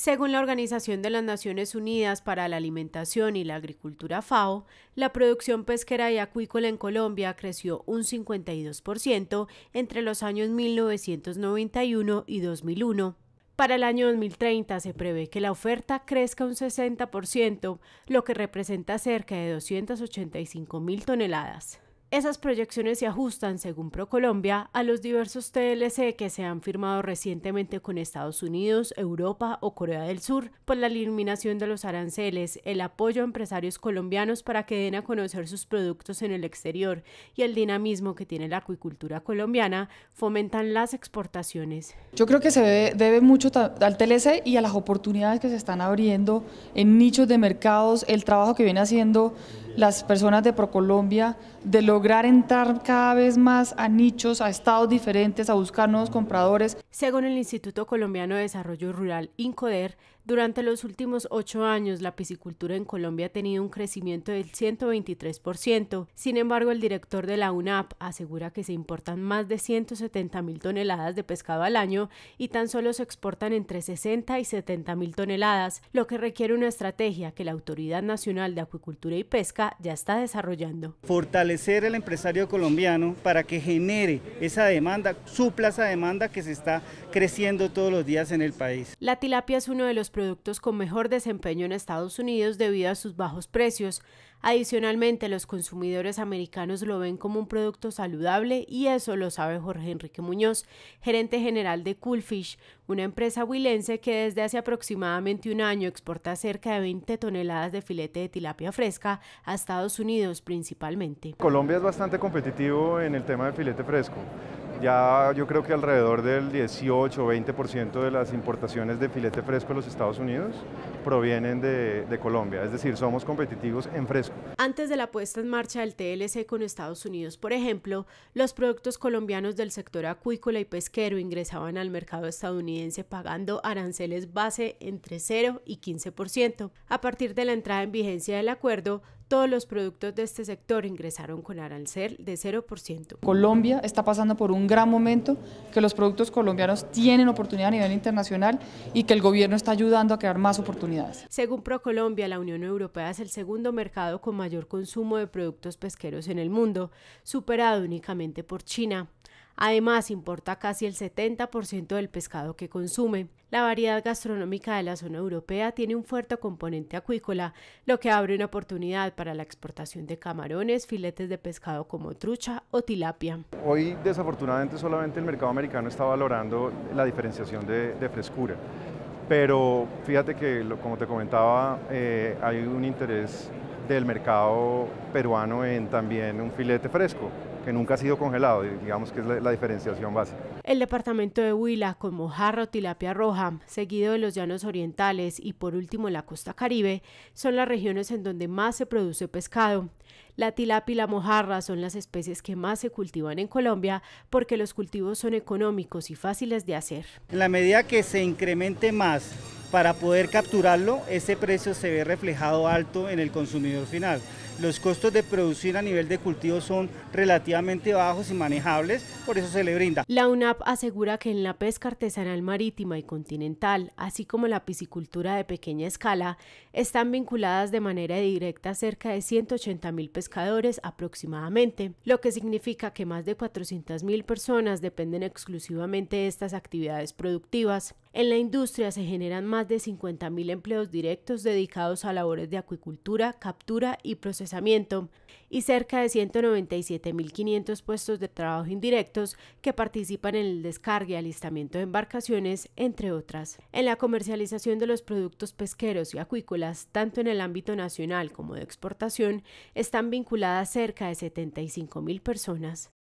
Según la Organización de las Naciones Unidas para la Alimentación y la Agricultura FAO, la producción pesquera y acuícola en Colombia creció un 52% entre los años 1991 y 2001. Para el año 2030 se prevé que la oferta crezca un 60%, lo que representa cerca de 285.000 toneladas. Esas proyecciones se ajustan, según ProColombia, a los diversos TLC que se han firmado recientemente con Estados Unidos, Europa o Corea del Sur por la eliminación de los aranceles, el apoyo a empresarios colombianos para que den a conocer sus productos en el exterior y el dinamismo que tiene la acuicultura colombiana fomentan las exportaciones. Yo creo que se debe, mucho al TLC y a las oportunidades que se están abriendo en nichos de mercados, el trabajo que viene haciendo las personas de Procolombia de lograr entrar cada vez más a nichos, a estados diferentes, a buscar nuevos compradores. Según el Instituto Colombiano de Desarrollo Rural, INCODER, durante los últimos ocho años, la piscicultura en Colombia ha tenido un crecimiento del 123%. Sin embargo, el director de la UNAP asegura que se importan más de 170 mil toneladas de pescado al año y tan solo se exportan entre 60 y 70 mil toneladas, lo que requiere una estrategia que la Autoridad Nacional de Acuicultura y Pesca ya está desarrollando. Fortalecer el empresario colombiano para que genere esa demanda, supla esa demanda que se está creciendo todos los días en el país. La tilapia es uno de los productos con mejor desempeño en Estados Unidos debido a sus bajos precios. Adicionalmente, los consumidores americanos lo ven como un producto saludable y eso lo sabe Jorge Enrique Muñoz, gerente general de Coolfish, una empresa huilense que desde hace aproximadamente un año exporta cerca de 20 toneladas de filete de tilapia fresca a Estados Unidos principalmente. Colombia es bastante competitivo en el tema de filete fresco. Ya yo creo que alrededor del 18 o 20% de las importaciones de filete fresco a los Estados Unidos provienen de, Colombia, es decir, somos competitivos en fresco. Antes de la puesta en marcha del TLC con Estados Unidos, por ejemplo, los productos colombianos del sector acuícola y pesquero ingresaban al mercado estadounidense pagando aranceles base entre 0 y 15%. A partir de la entrada en vigencia del acuerdo, todos los productos de este sector ingresaron con arancel de 0%. Colombia está pasando por un gran momento, que los productos colombianos tienen oportunidad a nivel internacional y que el gobierno está ayudando a crear más oportunidades. Según ProColombia, la Unión Europea es el segundo mercado con mayor consumo de productos pesqueros en el mundo, superado únicamente por China. Además, importa casi el 70% del pescado que consume. La variedad gastronómica de la zona europea tiene un fuerte componente acuícola, lo que abre una oportunidad para la exportación de camarones, filetes de pescado como trucha o tilapia. Hoy, desafortunadamente, solamente el mercado americano está valorando la diferenciación de, frescura pero fíjate que, como te comentaba, eh, hay un interés del mercado peruano en también un filete fresco que nunca ha sido congelado, digamos que es la, diferenciación básica. El departamento de Huila, con mojarro, tilapia roja, seguido de los llanos orientales y por último la costa caribe, son las regiones en donde más se produce pescado. La tilapia y la mojarra son las especies que más se cultivan en Colombia porque los cultivos son económicos y fáciles de hacer. En la medida que se incremente más para poder capturarlo, ese precio se ve reflejado alto en el consumidor final. Los costos de producir a nivel de cultivo son relativamente bajos y manejables, por eso se le brinda. La UNAP asegura que en la pesca artesanal marítima y continental, así como la piscicultura de pequeña escala, están vinculadas de manera directa cerca de 180 mil pescadores aproximadamente, lo que significa que más de 400 mil personas dependen exclusivamente de estas actividades productivas. En la industria se generan más de 50 mil empleos directos dedicados a labores de acuicultura, captura y procesamiento y cerca de 197.500 puestos de trabajo indirectos que participan en el descargue y alistamiento de embarcaciones, entre otras. En la comercialización de los productos pesqueros y acuícolas, tanto en el ámbito nacional como de exportación, están vinculadas cerca de 75.000 personas.